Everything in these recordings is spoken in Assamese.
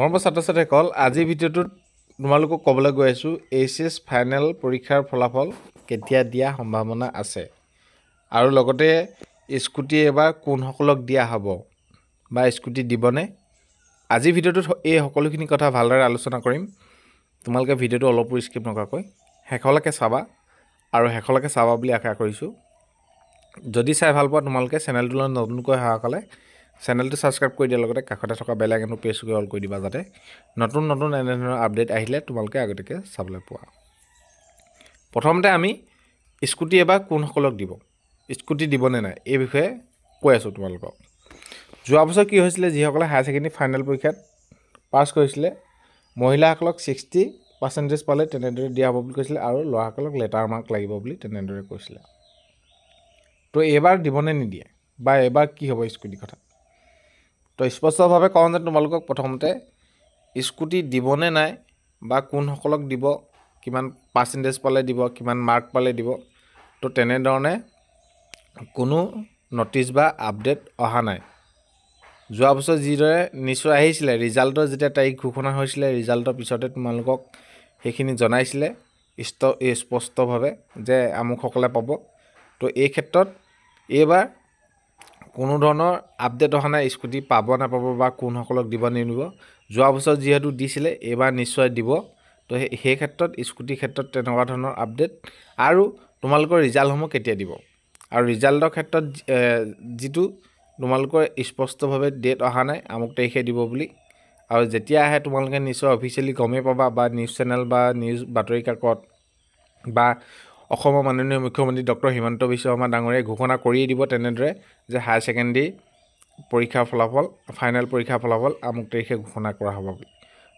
মৰম ছাত্ৰ ছাত্ৰীসকল আজিৰ ভিডিঅ'টোত তোমালোকক ক'বলৈ গৈ আছোঁ এইচ এছ ফাইনেল পৰীক্ষাৰ ফলাফল কেতিয়া দিয়া সম্ভাৱনা আছে আৰু লগতে স্কুটি এবাৰ কোনসকলক দিয়া হ'ব বা স্কুটি দিবনে আজিৰ ভিডিঅ'টোত এই সকলোখিনি কথা ভালদৰে আলোচনা কৰিম তোমালোকে ভিডিঅ'টো অলপো স্কিপ নকৰাকৈ শেষলৈকে চাবা আৰু শেষলৈকে চাবা বুলি আশা কৰিছোঁ যদি চাই ভাল পোৱা তোমালোকে চেনেলটোলৈ নতুনকৈ সহায় অহাসকলে চেনেলটো ছাবস্ক্ৰাইব কৰি দিয়াৰ লগতে কাষতে থকা বেলেগ আইকনটো প্ৰেছকৈ অল কৰি দিবা যাতে নতুন নতুন এনেধৰণৰ আপডেট আহিলে তোমালোকে আগতীয়াকৈ চাবলৈ পোৱা প্ৰথমতে আমি স্কুটি এবাৰ কোনসকলক দিব স্কুটি দিবনে নাই এই বিষয়ে কৈ আছোঁ তোমালোকক যোৱা বছৰ কি হৈছিলে যিসকলে হায়াৰ ছেকেণ্ডেৰী ফাইনেল পৰীক্ষাত পাছ কৰিছিলে মহিলাসকলক ছিক্সটি পাৰ্চেণ্টেজ পালে তেনেদৰে দিয়া হ'ব বুলি কৈছিলে আৰু ল'ৰাসকলক লেটাৰ মাৰ্ক লাগিব বুলি তেনেদৰে কৈছিলে তো এইবাৰ দিবনে নিদিয়ে বা এইবাৰ কি হ'ব স্কুটিৰ কথা তো স্পষ্টভাৱে কওঁ যে তোমালোকক প্ৰথমতে স্কুটি দিবনে নাই বা কোনসকলক দিব কিমান পাৰ্চেণ্টেজ পালে দিব কিমান মাৰ্ক পালে দিব তো তেনেধৰণে কোনো নটিচ বা আপডেট অহা নাই যোৱা বছৰ যিদৰে নিশ্চয় আহিছিলে ৰিজাল্টৰ যেতিয়া তাৰিখ ঘোষণা হৈছিলে ৰিজাল্টৰ পিছতে তোমালোকক সেইখিনি জনাইছিলে স্পষ্টভাৱে যে আমুকসকলে পাব তো এই ক্ষেত্ৰত এইবাৰ কোনো ধৰণৰ আপডেট অহা নাই স্কুটি পাব নাপাব বা কোনসকলক দিব নিদিব যোৱা বছৰ যিহেতু দিছিলে এইবাৰ নিশ্চয় দিব তো সেই ক্ষেত্ৰত স্কুটিৰ ক্ষেত্ৰত তেনেকুৱা ধৰণৰ আপডেট আৰু তোমালোকৰ ৰিজাল্টসমূহ কেতিয়া দিব আৰু ৰিজাল্টৰ ক্ষেত্ৰত যিটো তোমালোকৰ স্পষ্টভাৱে ডেট অহা নাই আমুক তাৰিখে দিব বুলি আৰু যেতিয়া আহে তোমালোকে নিশ্চয় অফিচিয়েলি গমেই পাবা বা নিউজ চেনেল বা নিউজ বাতৰি কাকত বা অসমৰ মাননীয় মুখ্যমন্ত্ৰী ডক্টৰ হিমন্ত বিশ্ব শৰ্মা ডাঙৰীয়াই ঘোষণা কৰিয়ে দিব তেনেদৰে যে হায়াৰ ছেকেণ্ডেৰী পৰীক্ষাৰ ফলাফল ফাইনেল পৰীক্ষাৰ ফলাফল আমুক তাৰিখে ঘোষণা কৰা হ'ব বুলি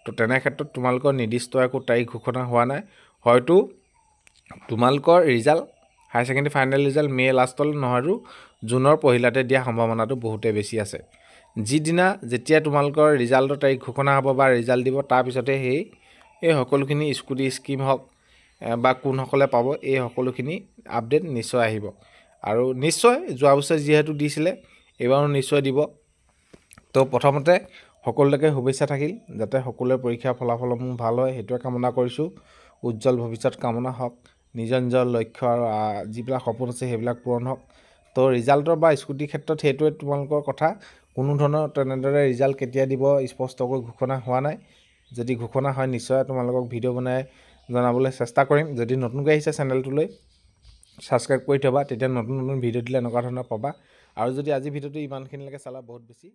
তো তেনে ক্ষেত্ৰত তোমালোকৰ নিৰ্দিষ্ট একো তাৰিখ ঘোষণা হোৱা নাই হয়তো তোমালোকৰ result higher secondary final result May' লাষ্টলৈ নহয়তো জুনৰ পহিলাতে দিয়া সম্ভাৱনাটো বহুতে বেছি আছে যিদিনা যেতিয়া তোমালোকৰ ৰিজাল্টৰ তাৰিখ ঘোষণা হ'ব বা ৰিজাল্ট দিব তাৰপিছতে সেই এই সকলোখিনি স্কুটি স্কিম হওক বা কোনসকলে পাব এই সকলোখিনি আপডেট নিশ্চয় আহিব আৰু নিশ্চয় যোৱা বছৰ যিহেতু দিছিলে এইবাৰো নিশ্চয় দিব তো প্ৰথমতে সকলোকে শুভেচ্ছা থাকিল যাতে সকলোৰে পৰীক্ষাৰ ফলাফলসমূহ ভাল হয় সেইটোৱে কামনা কৰিছোঁ উজ্জ্বল ভৱিষ্যত কামনা হওক নিজৰ নিজৰ লক্ষ্য আৰু যিবিলাক সপোন আছে সেইবিলাক পূৰণ হওক তো ৰিজাল্টৰ বা স্কুটিৰ ক্ষেত্ৰত সেইটোৱে তোমালোকৰ কথা কোনো ধৰণৰ তেনেদৰে ৰিজাল্ট কেতিয়া দিব স্পষ্টকৈ ঘোষণা হোৱা নাই যদি ঘোষণা হয় নিশ্চয় তোমালোকক ভিডিঅ' বনাই জনাবলৈ চেষ্টা কৰিম যদি নতুনকৈ আহিছে চেনেলটোলৈ ছাবস্ক্ৰাইব কৰি থবা তেতিয়া নতুন নতুন ভিডিঅ' দিলে এনেকুৱা ধৰণৰ পাবা আৰু যদি আজি ভিডিঅ'টো ইমানখিনিলৈকে চালা বহুত বেছি